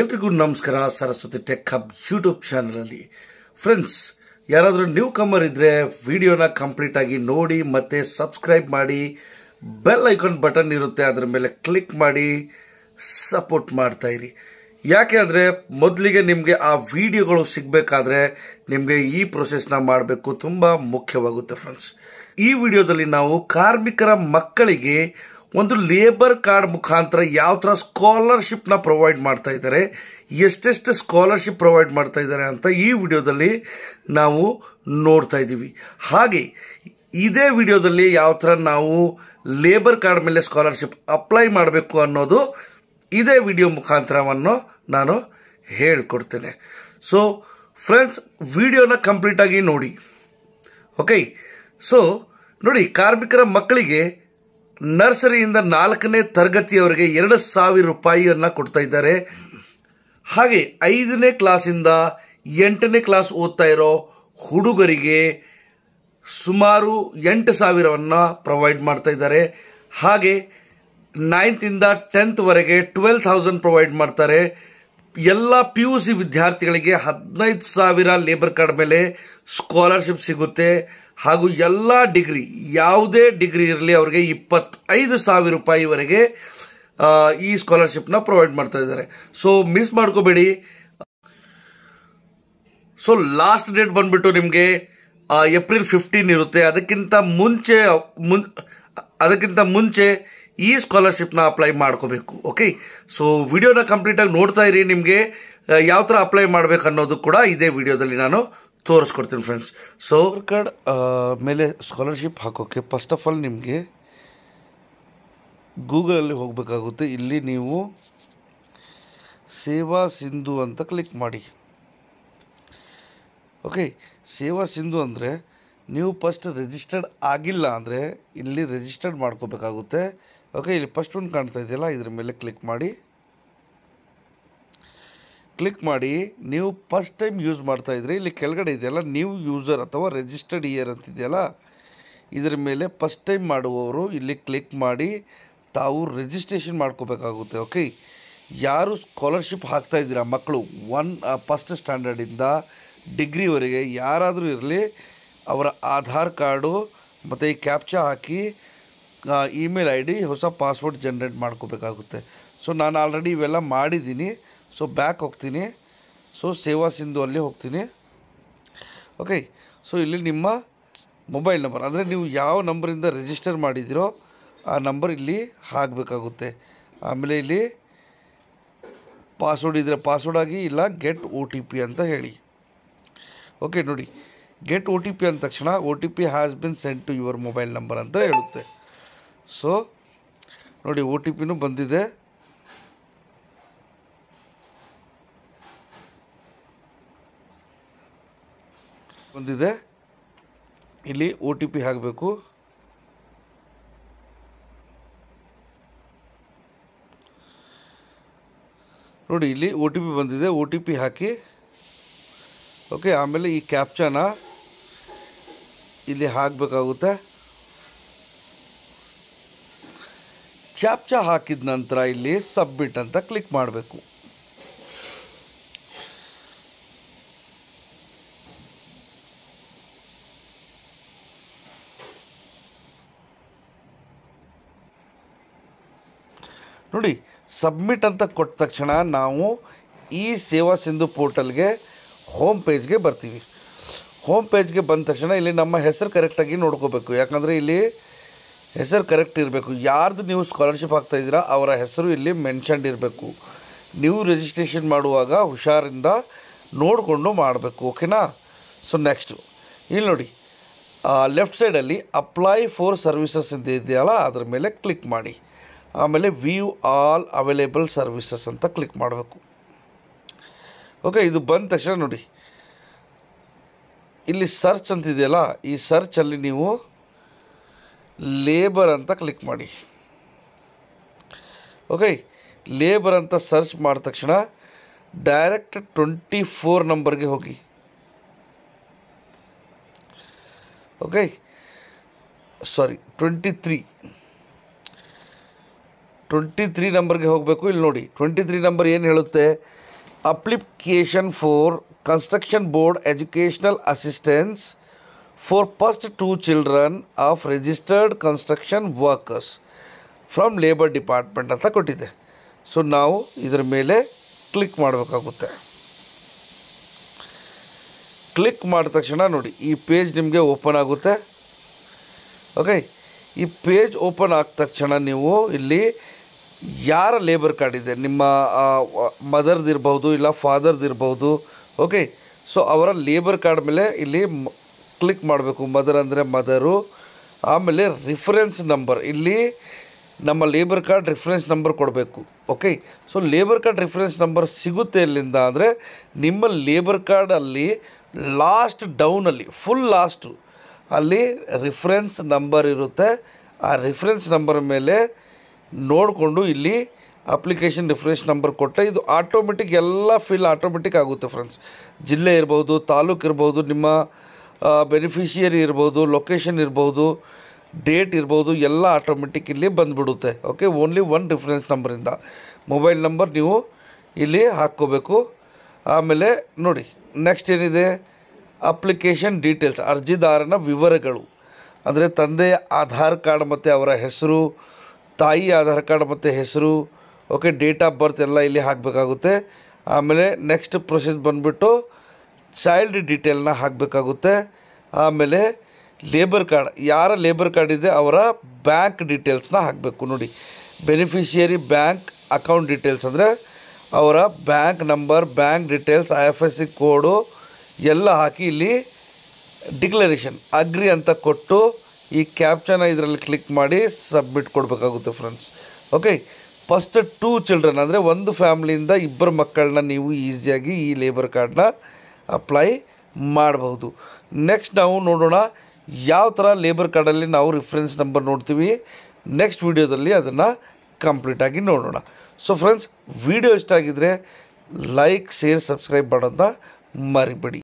ಎಲ್ರಿಗೂ ನಮಸ್ಕಾರ Saraswati tech hub YouTube ಚಾನಲಲ್ಲಿ ಫ್ರೆಂಡ್ಸ್ ಯಾರಾದರೂ ನ್ಯೂ ಕಮ್ಮರ್ ಇದ್ದರೆ ವಿಡಿಯೋನ ಕಂಪ್ಲೀಟ್ ಆಗಿ ನೋಡಿ ಮತ್ತೆ ಸಬ್ಸ್ಕ್ರೈಬ್ ಮಾಡಿ ಬೆಲ್ ಐಕಾನ್ ಬಟನ್ ಇರುತ್ತೆ ಅದರ ಮೇಲೆ ಕ್ಲಿಕ್ ಮಾಡಿ ಸಪೋರ್ಟ್ ಮಾಡ್ತಾ ಇರಿ ಯಾಕೆ ಅಂದರೆ ಮೊದಲಿಗೆ ನಿಮಗೆ ಆ ವಿಡಿಯೋಗಳು ಸಿಗಬೇಕಾದ್ರೆ ನಿಮಗೆ ಈ ಪ್ರೊಸೆಸ್ನ ಮಾಡಬೇಕು ತುಂಬ ಮುಖ್ಯವಾಗುತ್ತೆ ಫ್ರೆಂಡ್ಸ್ ಈ ವಿಡಿಯೋದಲ್ಲಿ ನಾವು ಕಾರ್ಮಿಕರ ಮಕ್ಕಳಿಗೆ ಒಂದು ಲೇಬರ್ ಕಾರ್ಡ್ ಮುಖಾಂತರ ಯಾವ ಥರ ಸ್ಕಾಲರ್ಶಿಪ್ನ ಪ್ರೊವೈಡ್ ಮಾಡ್ತಾ ಇದ್ದಾರೆ ಎಷ್ಟೆಷ್ಟು ಸ್ಕಾಲರ್ಶಿಪ್ ಪ್ರೊವೈಡ್ ಮಾಡ್ತಾ ಇದ್ದಾರೆ ಅಂತ ಈ ವಿಡಿಯೋದಲ್ಲಿ ನಾವು ನೋಡ್ತಾ ಇದ್ದೀವಿ ಹಾಗೆ ಇದೇ ವಿಡಿಯೋದಲ್ಲಿ ಯಾವ ಥರ ನಾವು ಲೇಬರ್ ಕಾರ್ಡ್ ಮೇಲೆ ಸ್ಕಾಲರ್ಶಿಪ್ ಅಪ್ಲೈ ಮಾಡಬೇಕು ಅನ್ನೋದು ಇದೇ ವಿಡಿಯೋ ಮುಖಾಂತರವನ್ನು ನಾನು ಹೇಳಿಕೊಡ್ತೇನೆ ಸೊ ಫ್ರೆಂಡ್ಸ್ ವಿಡಿಯೋನ ಕಂಪ್ಲೀಟಾಗಿ ನೋಡಿ ಓಕೆ ಸೊ ನೋಡಿ ಕಾರ್ಮಿಕರ ಮಕ್ಕಳಿಗೆ ನರ್ಸರಿಯಿಂದ ನಾಲ್ಕನೇ ತರಗತಿಯವರಿಗೆ ಎರಡು ಸಾವಿರ ರೂಪಾಯಿಯನ್ನು ಕೊಡ್ತಾ ಇದ್ದಾರೆ ಹಾಗೆ ಐದನೇ ಕ್ಲಾಸಿಂದ ಎಂಟನೇ ಕ್ಲಾಸ್ ಓದ್ತಾ ಇರೋ ಹುಡುಗರಿಗೆ ಸುಮಾರು ಎಂಟು ಸಾವಿರವನ್ನು ಪ್ರೊವೈಡ್ ಮಾಡ್ತಾ ಇದ್ದಾರೆ ಹಾಗೆ ನೈನ್ತಿಂದ ಟೆಂತ್ವರೆಗೆ ಟ್ವೆಲ್ ಥೌಸಂಡ್ ಪ್ರೊವೈಡ್ ಮಾಡ್ತಾರೆ ಎಲ್ಲ ಪಿ ಯು ಸಿ ವಿದ್ಯಾರ್ಥಿಗಳಿಗೆ ಹದಿನೈದು ಸಾವಿರ ಲೇಬರ್ ಕಾರ್ಡ್ ಮೇಲೆ ಸ್ಕಾಲರ್ಶಿಪ್ ಸಿಗುತ್ತೆ ಹಾಗೂ ಎಲ್ಲ ಡಿಗ್ರಿ ಯಾವುದೇ ಡಿಗ್ರಿ ಇರಲಿ ಅವರಿಗೆ ಇಪ್ಪತ್ತೈದು ಸಾವಿರ ರೂಪಾಯಿವರೆಗೆ ಈ ಸ್ಕಾಲರ್ಶಿಪ್ನ ಪ್ರೊವೈಡ್ ಮಾಡ್ತಾ ಇದ್ದಾರೆ ಸೊ ಮಿಸ್ ಮಾಡ್ಕೋಬೇಡಿ ಸೊ ಲಾಸ್ಟ್ ಡೇಟ್ ಬಂದ್ಬಿಟ್ಟು ನಿಮಗೆ ಏಪ್ರಿಲ್ ಫಿಫ್ಟೀನ್ ಇರುತ್ತೆ ಅದಕ್ಕಿಂತ ಮುಂಚೆ ಅದಕ್ಕಿಂತ ಮುಂಚೆ ಈ ಸ್ಕಾಲರ್ಶಿಪ್ನ ಅಪ್ಲೈ ಮಾಡ್ಕೋಬೇಕು ಓಕೆ ಸೊ ವಿಡಿಯೋನ ಕಂಪ್ಲೀಟಾಗಿ ನೋಡ್ತಾ ಇರಿ ನಿಮಗೆ ಯಾವ ಥರ ಅಪ್ಲೈ ಮಾಡಬೇಕು ಅನ್ನೋದು ಕೂಡ ಇದೇ ವಿಡಿಯೋದಲ್ಲಿ ನಾನು ತೋರಿಸ್ಕೊಡ್ತೀನಿ ಫ್ರೆಂಡ್ಸ್ ಸೊ ಕಾರ್ಡ್ ಮೇಲೆ ಸ್ಕಾಲರ್ಶಿಪ್ ಹಾಕೋಕ್ಕೆ ಫಸ್ಟ್ ಆಫ್ ಆಲ್ ನಿಮಗೆ ಗೂಗಲಲ್ಲಿ ಹೋಗಬೇಕಾಗುತ್ತೆ ಇಲ್ಲಿ ನೀವು ಸೇವಾ ಸಿಂಧು ಅಂತ ಕ್ಲಿಕ್ ಮಾಡಿ ಓಕೆ ಸೇವಾ ಸಿಂಧು ಅಂದರೆ ನೀವು ಫಸ್ಟ್ ರಿಜಿಸ್ಟರ್ಡ್ ಆಗಿಲ್ಲ ಅಂದರೆ ಇಲ್ಲಿ ರಿಜಿಸ್ಟರ್ಡ್ ಮಾಡ್ಕೋಬೇಕಾಗುತ್ತೆ ಓಕೆ ಇಲ್ಲಿ ಫಸ್ಟ್ ಒಂದು ಕಾಣ್ತಾ ಇದೆಯಲ್ಲ ಇದ್ರ ಮೇಲೆ ಕ್ಲಿಕ್ ಮಾಡಿ ಕ್ಲಿಕ್ ಮಾಡಿ ನೀವು ಫಸ್ಟ್ ಟೈಮ್ ಯೂಸ್ ಮಾಡ್ತಾಯಿದ್ರಿ ಇಲ್ಲಿ ಕೆಳಗಡೆ ಇದೆಯಲ್ಲ ನ್ಯೂ ಯೂಸರ್ ಅಥವಾ ರಿಜಿಸ್ಟರ್ಡ್ ಇಯರ್ ಅಂತಿದೆಯಲ್ಲ ಇದರ ಮೇಲೆ ಫಸ್ಟ್ ಟೈಮ್ ಮಾಡುವವರು ಇಲ್ಲಿ ಕ್ಲಿಕ್ ಮಾಡಿ ತಾವು ರಿಜಿಸ್ಟ್ರೇಷನ್ ಮಾಡ್ಕೋಬೇಕಾಗುತ್ತೆ ಓಕೆ ಯಾರು ಸ್ಕಾಲರ್ಶಿಪ್ ಹಾಕ್ತಾಯಿದ್ದೀರಾ ಮಕ್ಕಳು ಒನ್ ಫಸ್ಟ್ ಸ್ಟ್ಯಾಂಡರ್ಡಿಂದ ಡಿಗ್ರಿವರೆಗೆ ಯಾರಾದರೂ ಇರಲಿ ಅವರ ಆಧಾರ್ ಕಾರ್ಡು ಮತ್ತು ಈ ಕ್ಯಾಪ್ಚಾ ಹಾಕಿ ಇಮೇಲ್ ಐ ಡಿ ಹೊಸ ಪಾಸ್ವರ್ಡ್ ಜನ್ರೇಟ್ ಮಾಡ್ಕೋಬೇಕಾಗುತ್ತೆ ಸೊ ನಾನು ಆಲ್ರೆಡಿ ಇವೆಲ್ಲ ಮಾಡಿದ್ದೀನಿ ಸೊ ಬ್ಯಾಕ್ ಹೋಗ್ತೀನಿ ಸೊ ಸೇವಾ ಸಿಂಧು ಅಲ್ಲಿ ಹೋಗ್ತೀನಿ ಓಕೆ ಸೊ ಇಲ್ಲಿ ನಿಮ್ಮ ಮೊಬೈಲ್ ನಂಬರ್ ಅಂದರೆ ನೀವು ಯಾವ ನಂಬರಿಂದ ರಿಜಿಸ್ಟರ್ ಮಾಡಿದ್ದೀರೋ ಆ ನಂಬರ್ ಇಲ್ಲಿ ಹಾಕಬೇಕಾಗುತ್ತೆ ಆಮೇಲೆ ಇಲ್ಲಿ ಪಾಸ್ವರ್ಡ್ ಇದ್ದರೆ ಪಾಸ್ವರ್ಡ್ ಆಗಿ ಇಲ್ಲ ಗೆಟ್ ಓ ಟಿ ಪಿ ಅಂತ ಹೇಳಿ ಓಕೆ ನೋಡಿ ಗೆಟ್ ಓ ಟಿ ಪಿ ಅಂದ ತಕ್ಷಣ O T P has been send to your mobile number ಅಂತ ಹೇಳುತ್ತೆ ಸೊ ನೋಡಿ ಓ ಟಿ ಪಿನೂ ಬಂದಿದೆ ಬಂದಿದೆ ಇಲ್ಲಿ ಒ ಟಿ ಪಿ ಹಾಕಬೇಕು ನೋಡಿ ಇಲ್ಲಿ ಒ ಟಿ ಪಿ ಬಂದಿದೆ ಒ ಟಿ ಪಿ ಹಾಕಿ ಓಕೆ ಆಮೇಲೆ ಈ ಕ್ಯಾಪ್ಚಾನ ಇಲ್ಲಿ ಹಾಕಬೇಕಾಗುತ್ತೆ ಕ್ಯಾಪ್ಚಾ ಹಾಕಿದ ನಂತರ ಇಲ್ಲಿ ಸಬ್ಮಿಟ್ ಅಂತ ಕ್ಲಿಕ್ ಮಾಡಬೇಕು ನೋಡಿ ಸಬ್ಮಿಟ್ ಅಂತ ಕೊಟ್ಟ ತಕ್ಷಣ ನಾವು ಈ ಸೇವಾ ಸಿಂಧು ಪೋರ್ಟಲ್ಗೆ ಹೋಮ್ ಪೇಜ್ಗೆ ಬರ್ತೀವಿ ಹೋಮ್ ಪೇಜ್ಗೆ ಬಂದ ತಕ್ಷಣ ಇಲ್ಲಿ ನಮ್ಮ ಹೆಸರು ಕರೆಕ್ಟಾಗಿ ನೋಡ್ಕೋಬೇಕು ಯಾಕಂದರೆ ಇಲ್ಲಿ ಹೆಸರು ಕರೆಕ್ಟ್ ಇರಬೇಕು ಯಾರ್ದು ನೀವು ಸ್ಕಾಲರ್ಶಿಪ್ ಆಗ್ತಾಯಿದ್ದೀರಾ ಅವರ ಹೆಸರು ಇಲ್ಲಿ ಮೆನ್ಷನ್ಡ್ ಇರಬೇಕು ನೀವು ರಿಜಿಸ್ಟ್ರೇಷನ್ ಮಾಡುವಾಗ ಹುಷಾರಿಂದ ನೋಡಿಕೊಂಡು ಮಾಡಬೇಕು ಓಕೆನಾ ಸೊ ನೆಕ್ಸ್ಟು ಇಲ್ಲಿ ನೋಡಿ ಲೆಫ್ಟ್ ಸೈಡಲ್ಲಿ ಅಪ್ಲೈ ಫಾರ್ ಸರ್ವಿಸಸ್ ಅಂತ ಇದೆಯಲ್ಲ ಅದ್ರ ಮೇಲೆ ಕ್ಲಿಕ್ ಮಾಡಿ ಆಮೇಲೆ ವ್ಯೂ ಆಲ್ ಅವೈಲೇಬಲ್ ಸರ್ವಿಸಸ್ ಅಂತ ಕ್ಲಿಕ್ ಮಾಡಬೇಕು ಓಕೆ ಇದು ಬಂದ ತಕ್ಷಣ ನೋಡಿ ಇಲ್ಲಿ ಸರ್ಚ್ ಅಂತಿದೆಯಲ್ಲ ಈ ಸರ್ಚಲ್ಲಿ ನೀವು ಲೇಬರ್ ಅಂತ ಕ್ಲಿಕ್ ಮಾಡಿ ಓಕೆ ಲೇಬರ್ ಅಂತ ಸರ್ಚ್ ಮಾಡಿದ ತಕ್ಷಣ ಡೈರೆಕ್ಟ್ ಟ್ವೆಂಟಿ ಫೋರ್ ನಂಬರ್ಗೆ ಹೋಗಿ okay sorry twenty three twenty three ನಂಬರ್ಗೆ ಹೋಗಬೇಕು ಇಲ್ಲಿ ನೋಡಿ ಟ್ವೆಂಟಿ ತ್ರೀ ನಂಬರ್ ಏನು ಹೇಳುತ್ತೆ application for construction board educational assistance for first two children of registered construction workers from labour department ಅಂತ ಕೊಟ್ಟಿದೆ ಸೊ ನಾವು ಇದರ ಮೇಲೆ ಕ್ಲಿಕ್ ಮಾಡಬೇಕಾಗುತ್ತೆ ಕ್ಲಿಕ್ ಮಾಡಿದ ತಕ್ಷಣ ನೋಡಿ ಈ ಪೇಜ್ ನಿಮಗೆ ಓಪನ್ ಆಗುತ್ತೆ ಓಕೆ ಈ ಪೇಜ್ ಓಪನ್ ಆದ ತಕ್ಷಣ ನೀವು ಇಲ್ಲಿ ಯಾರ ಲೇಬರ್ ಕಾರ್ಡ್ ಇದೆ ನಿಮ್ಮ ಮದರ್ದಿರ್ಬೋದು ಇಲ್ಲ ಫಾದರ್ದಿರ್ಬೋದು ಓಕೆ ಸೊ ಅವರ ಲೇಬರ್ ಕಾರ್ಡ್ ಮೇಲೆ ಇಲ್ಲಿ ಕ್ಲಿಕ್ ಮಾಡಬೇಕು ಮದರ್ ಅಂದರೆ ಮದರು ಆಮೇಲೆ ರಿಫರೆನ್ಸ್ ನಂಬರ್ ಇಲ್ಲಿ ನಮ್ಮ ಲೇಬರ್ ಕಾರ್ಡ್ ರೆಫರೆನ್ಸ್ ನಂಬರ್ ಕೊಡಬೇಕು okay so labour card reference number ಸಿಗುತ್ತೆ ಇಲ್ಲಿಂದ ಅಂದರೆ ನಿಮ್ಮ ಲೇಬರ್ ಕಾರ್ಡಲ್ಲಿ ಲಾಸ್ಟ್ ಡೌನಲ್ಲಿ ಫುಲ್ ಲಾಸ್ಟು ಅಲ್ಲಿ ರಿಫರೆನ್ಸ್ ನಂಬರ್ ಇರುತ್ತೆ ಆ ರೆಫರೆನ್ಸ್ ನಂಬರ್ ಮೇಲೆ ನೋಡಿಕೊಂಡು ಇಲ್ಲಿ ಅಪ್ಲಿಕೇಶನ್ ರಿಫ್ರೆಶ್ ನಂಬರ್ ಕೊಟ್ಟರೆ ಇದು ಆಟೋಮೆಟಿಕ್ ಎಲ್ಲ ಫಿಲ್ ಆಟೋಮೆಟಿಕ್ ಆಗುತ್ತೆ ಫ್ರೆಂಡ್ಸ್ ಜಿಲ್ಲೆ ಇರ್ಬೋದು ತಾಲೂಕು ಇರ್ಬೋದು ನಿಮ್ಮ ಬೆನಿಫಿಷಿಯರಿ ಇರ್ಬೋದು ಲೊಕೇಶನ್ ಇರ್ಬೋದು ಡೇಟ್ ಇರ್ಬೋದು ಎಲ್ಲ ಆಟೋಮೆಟಿಕ್ ಇಲ್ಲಿ ಬಂದುಬಿಡುತ್ತೆ ಓಕೆ ಓನ್ಲಿ ಒನ್ ರಿಫ್ರೆನ್ಸ್ ನಂಬರಿಂದ ಮೊಬೈಲ್ ನಂಬರ್ ನೀವು ಇಲ್ಲಿ ಹಾಕ್ಕೋಬೇಕು ಆಮೇಲೆ ನೋಡಿ ನೆಕ್ಸ್ಟ್ ಏನಿದೆ ಅಪ್ಲಿಕೇಶನ್ ಡೀಟೇಲ್ಸ್ ಅರ್ಜಿದಾರನ ವಿವರಗಳು ಅಂದರೆ ತಂದೆಯ ಆಧಾರ್ ಕಾರ್ಡ್ ಮತ್ತು ಅವರ ಹೆಸರು ತಾಯಿ ಆಧಾರ್ ಕಾರ್ಡ್ ಮತ್ತು ಹೆಸರು ಓಕೆ ಡೇಟ್ ಆಫ್ ಬರ್ತ್ ಎಲ್ಲ ಇಲ್ಲಿ ಹಾಕಬೇಕಾಗುತ್ತೆ ಆಮೇಲೆ ನೆಕ್ಸ್ಟ್ ಪ್ರೊಸೆಸ್ ಬಂದುಬಿಟ್ಟು ಚೈಲ್ಡ್ ಡೀಟೇಲ್ನ ಹಾಕಬೇಕಾಗುತ್ತೆ ಆಮೇಲೆ ಲೇಬರ್ ಕಾರ್ಡ್ ಯಾರ ಲೇಬರ್ ಕಾರ್ಡ್ ಇದೆ ಅವರ ಬ್ಯಾಂಕ್ ಡೀಟೇಲ್ಸ್ನ ಹಾಕಬೇಕು ನೋಡಿ ಬೆನಿಫಿಷಿಯರಿ ಬ್ಯಾಂಕ್ ಅಕೌಂಟ್ ಡೀಟೇಲ್ಸ್ ಅಂದರೆ ಅವರ bank number bank details I F S C code ಎಲ್ಲ ಹಾಕಿ ಇಲ್ಲಿ ಡಿಕ್ಲರೇಷನ್ ಅಗ್ರಿ ಅಂತ ಕೊಟ್ಟು ಈ ಕ್ಯಾಪ್ಷನ್ ಇದರಲ್ಲಿ ಕ್ಲಿಕ್ ಮಾಡಿ ಸಬ್ಮಿಟ್ ಕೊಡಬೇಕಾಗುತ್ತೆ friends okay first two children ಅಂದರೆ ಒಂದು ಫ್ಯಾಮ್ಲಿಯಿಂದ ಇಬ್ಬರು ಮಕ್ಕಳನ್ನ ನೀವು ಈಸಿಯಾಗಿ ಈ ಲೇಬರ್ ಕಾರ್ಡನ್ನ ಅಪ್ಲೈ ಮಾಡಬಹುದು ನೆಕ್ಸ್ಟ್ ನಾವು ನೋಡೋಣ ಯಾವ ಥರ ಲೇಬರ್ ಕಾರ್ಡಲ್ಲಿ ನಾವು ರಿಫ್ರೆನ್ಸ್ ನಂಬರ್ ನೋಡ್ತೀವಿ ನೆಕ್ಸ್ಟ್ ವಿಡಿಯೋದಲ್ಲಿ ಅದನ್ನು ಕಂಪ್ಲೀಟಾಗಿ ನೋಡೋಣ ಸೊ ಫ್ರೆಂಡ್ಸ್ ವಿಡಿಯೋ ಇಷ್ಟ ಆಗಿದ್ದರೆ ಲೈಕ್ ಶೇರ್ ಸಬ್ಸ್ಕ್ರೈಬ್ ಮಾಡೋದನ್ನ ಮರಿಬೇಡಿ